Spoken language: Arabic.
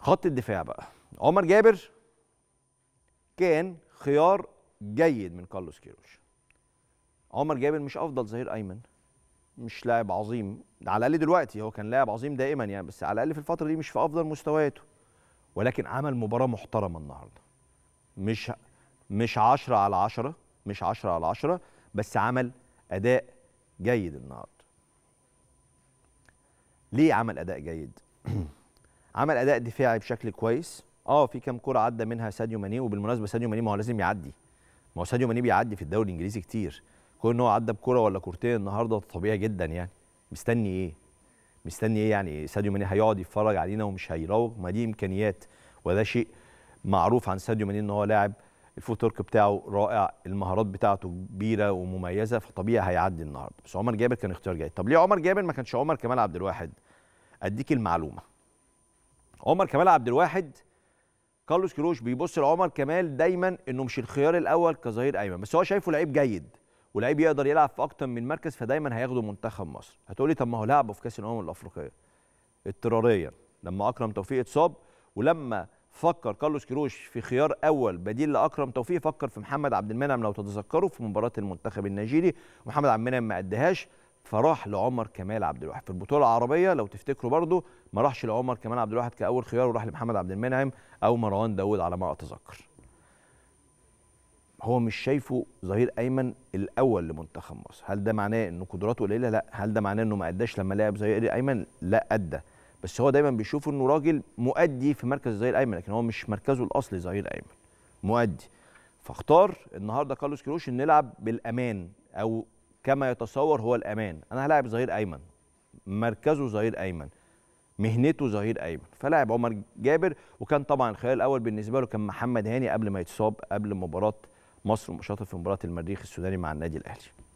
خط الدفاع بقى عمر جابر كان خيار جيد من كارلوس كيروش عمر جابر مش افضل ظهير ايمن مش لاعب عظيم على الاقل دلوقتي هو كان لاعب عظيم دائما يعني بس على الاقل في الفتره دي مش في افضل مستوياته ولكن عمل مباراه محترمه النهارده مش مش 10 على 10 مش 10 على 10 بس عمل اداء جيد النهارده ليه عمل اداء جيد عمل اداء دفاعي بشكل كويس اه في كام كره عدى منها ساديو ماني وبالمناسبه ساديو ماني ما هو لازم يعدي ما هو ساديو ماني بيعدي في الدوري الانجليزي كتير كون ان هو عدى بكره ولا كورتين النهارده طبيعي جدا يعني مستني ايه مستني ايه يعني ساديو ماني هيقعد يتفرج علينا ومش هيراوغ ما دي امكانيات وده شيء معروف عن ساديو ماني ان هو لاعب الفوتورك بتاعه رائع المهارات بتاعته كبيره ومميزه فطبيعي هيعدي النهارده بس عمر جابر كان اختيار جيد طب ليه عمر جابر ما كانش عمر كمال عبد الواحد اديك المعلومه عمر كمال عبد الواحد كارلوس كيروش بيبص لعمر كمال دايما انه مش الخيار الاول كظهير ايمن بس هو شايفه لعيب جيد ولعيب يقدر يلعب في اكتر من مركز فدايما هياخده منتخب مصر هتقولي طب ما هو لعبه في كاس الامم الافريقيه اضطراريا لما اكرم توفيق اتصاب ولما فكر كارلوس كيروش في خيار اول بديل لاكرم توفيق فكر في محمد عبد المنعم لو تتذكروا في مباراه المنتخب النيجيري محمد عبد المنعم ما ادهاش فراح لعمر كمال عبد الواحد في البطوله العربيه لو تفتكروا برضو ما راحش لعمر كمال عبد الواحد كاول خيار وراح لمحمد عبد المنعم او مروان داوود على ما اتذكر هو مش شايفه ظهير ايمن الاول لمنتخب مصر هل ده معناه ان قدراته قليله لا هل ده معناه انه ما اداش لما لعب ظهير ايمن لا ادى بس هو دايما بيشوف انه راجل مؤدي في مركز الظهير الايمن لكن هو مش مركزه الاصلي ظهير ايمن مؤدي فاختار النهارده كارلوس كيروش نلعب بالامان او كما يتصور هو الامان انا هلاعب ظهير ايمن مركزه ظهير ايمن مهنته ظهير ايمن فلاعب عمر جابر وكان طبعا الخيار الاول بالنسبه له كان محمد هاني قبل ما يتصاب قبل مباراه مصر ومشاطر في مباراه المريخ السوداني مع النادي الاهلي